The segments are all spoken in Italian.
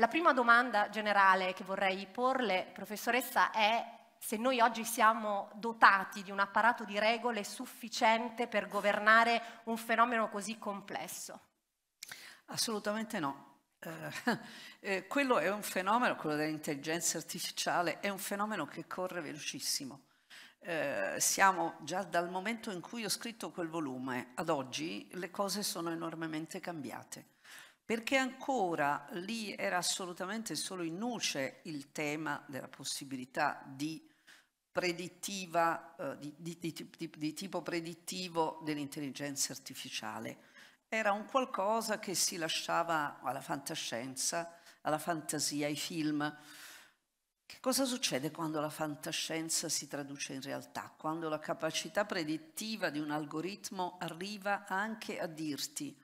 La prima domanda generale che vorrei porle, professoressa, è se noi oggi siamo dotati di un apparato di regole sufficiente per governare un fenomeno così complesso. Assolutamente no. Eh, eh, quello è un fenomeno, quello dell'intelligenza artificiale, è un fenomeno che corre velocissimo. Eh, siamo già dal momento in cui ho scritto quel volume ad oggi, le cose sono enormemente cambiate perché ancora lì era assolutamente solo in nuce il tema della possibilità di predittiva, eh, di, di, di, di, tipo predittivo dell'intelligenza artificiale. Era un qualcosa che si lasciava alla fantascienza, alla fantasia, ai film. Che cosa succede quando la fantascienza si traduce in realtà? Quando la capacità predittiva di un algoritmo arriva anche a dirti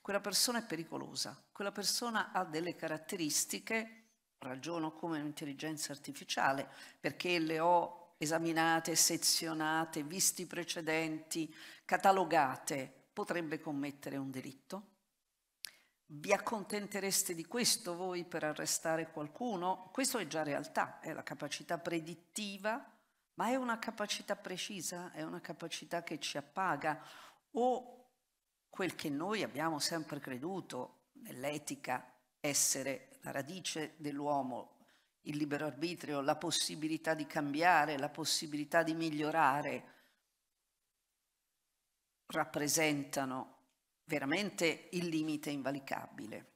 quella persona è pericolosa, quella persona ha delle caratteristiche, ragiono come un'intelligenza artificiale, perché le ho esaminate, sezionate, visti i precedenti, catalogate, potrebbe commettere un delitto? Vi accontentereste di questo voi per arrestare qualcuno? Questo è già realtà, è la capacità predittiva, ma è una capacità precisa, è una capacità che ci appaga o quel che noi abbiamo sempre creduto nell'etica essere la radice dell'uomo, il libero arbitrio, la possibilità di cambiare, la possibilità di migliorare, rappresentano veramente il limite invalicabile,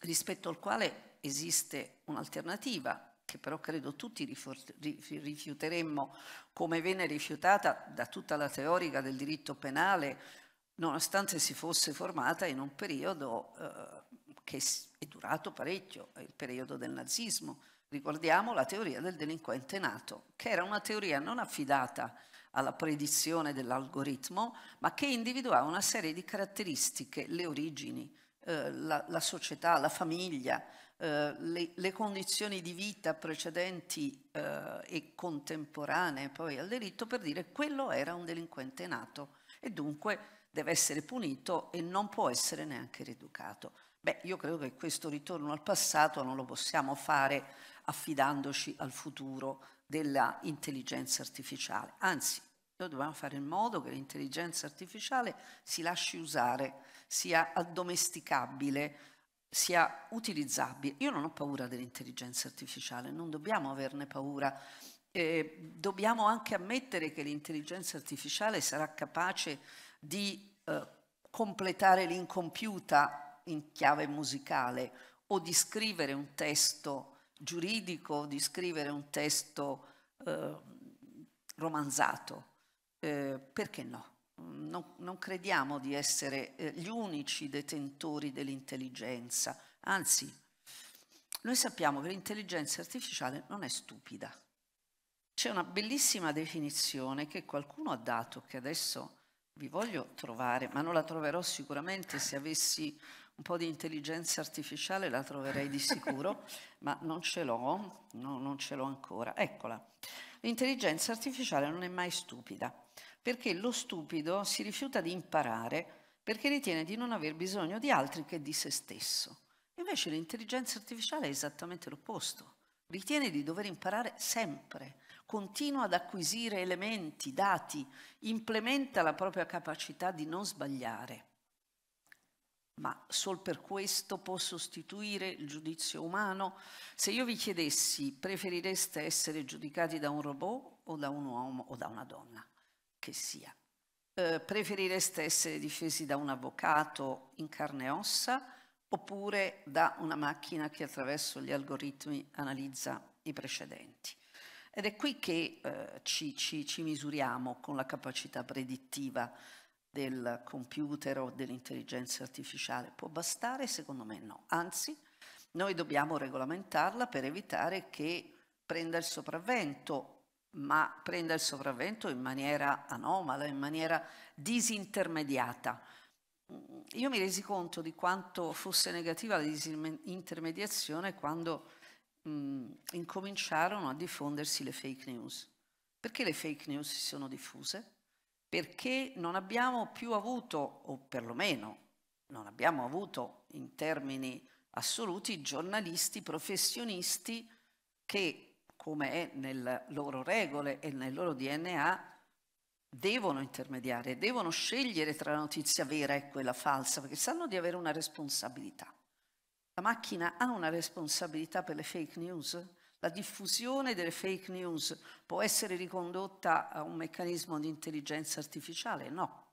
rispetto al quale esiste un'alternativa che però credo tutti rifiuteremmo come viene rifiutata da tutta la teorica del diritto penale nonostante si fosse formata in un periodo eh, che è durato parecchio, il periodo del nazismo. Ricordiamo la teoria del delinquente nato, che era una teoria non affidata alla predizione dell'algoritmo, ma che individuava una serie di caratteristiche, le origini, eh, la, la, società, la famiglia, eh, le, le, condizioni di vita precedenti eh, e contemporanee poi al delitto per dire quello era un delinquente nato e dunque deve essere punito e non può essere neanche rieducato. Beh, io credo che questo ritorno al passato non lo possiamo fare affidandoci al futuro dell'intelligenza artificiale, anzi noi dobbiamo fare in modo che l'intelligenza artificiale si lasci usare, sia addomesticabile, sia utilizzabile. Io non ho paura dell'intelligenza artificiale, non dobbiamo averne paura. Eh, dobbiamo anche ammettere che l'intelligenza artificiale sarà capace di eh, completare l'incompiuta in chiave musicale o di scrivere un testo giuridico, di scrivere un testo eh, romanzato. Eh, perché no? Non, non, crediamo di essere eh, gli unici detentori dell'intelligenza, anzi noi sappiamo che l'intelligenza artificiale non è stupida. C'è una bellissima definizione che qualcuno ha dato, che adesso vi voglio trovare, ma non la troverò sicuramente se avessi un po' di intelligenza artificiale la troverei di sicuro, ma non ce l'ho, no, non ce l'ho ancora. Eccola. L'intelligenza artificiale non è mai stupida perché lo stupido si rifiuta di imparare perché ritiene di non aver bisogno di altri che di se stesso. Invece l'intelligenza artificiale è esattamente l'opposto. Ritiene di dover imparare sempre, continua ad acquisire elementi, dati, implementa la propria capacità di non sbagliare. Ma sol per questo può sostituire il giudizio umano? Se io vi chiedessi preferireste essere giudicati da un robot o da un uomo o da una donna? che sia. Eh, preferireste essere difesi da un avvocato in carne e ossa oppure da una macchina che attraverso gli algoritmi analizza i precedenti. Ed è qui che eh, ci, ci, ci, misuriamo con la capacità predittiva del computer o dell'intelligenza artificiale. Può bastare? Secondo me no. Anzi, noi dobbiamo regolamentarla per evitare che prenda il sopravvento ma prenda il sopravvento in maniera anomala, in maniera disintermediata. Mm, io mi resi conto di quanto fosse negativa la disintermediazione quando mh, mm, incominciarono a diffondersi le fake news. Perché le fake news si sono diffuse? Perché non abbiamo più avuto, o perlomeno non abbiamo avuto in termini assoluti, giornalisti professionisti che come è nelle loro regole e nel loro DNA, devono intermediare, devono scegliere tra la notizia vera e quella falsa, perché sanno di avere una responsabilità. La macchina ha una responsabilità per le fake news? La diffusione delle fake news può essere ricondotta a un meccanismo di intelligenza artificiale? No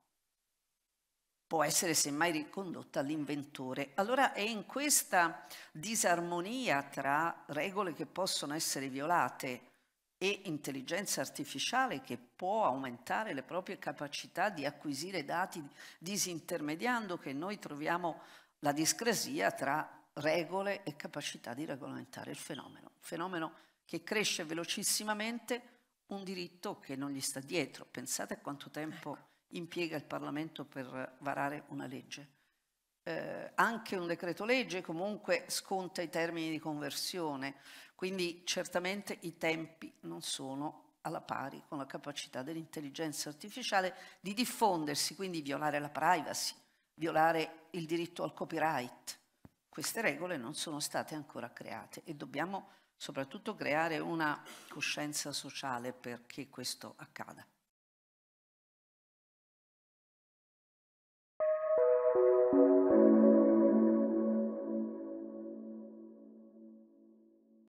può essere semmai ricondotta all'inventore. Allora è in questa disarmonia tra regole che possono essere violate e intelligenza artificiale che può aumentare le proprie capacità di acquisire dati disintermediando che noi troviamo la discrasia tra regole e capacità di regolamentare il fenomeno. Un fenomeno che cresce velocissimamente, un diritto che non gli sta dietro. Pensate a quanto tempo ecco impiega il Parlamento per varare una legge. Eh, anche un decreto legge comunque sconta i termini di conversione, quindi certamente i tempi non sono alla pari con la capacità dell'intelligenza artificiale di diffondersi, quindi violare la privacy, violare il diritto al copyright. Queste regole non sono state ancora create e dobbiamo soprattutto creare una coscienza sociale perché questo accada.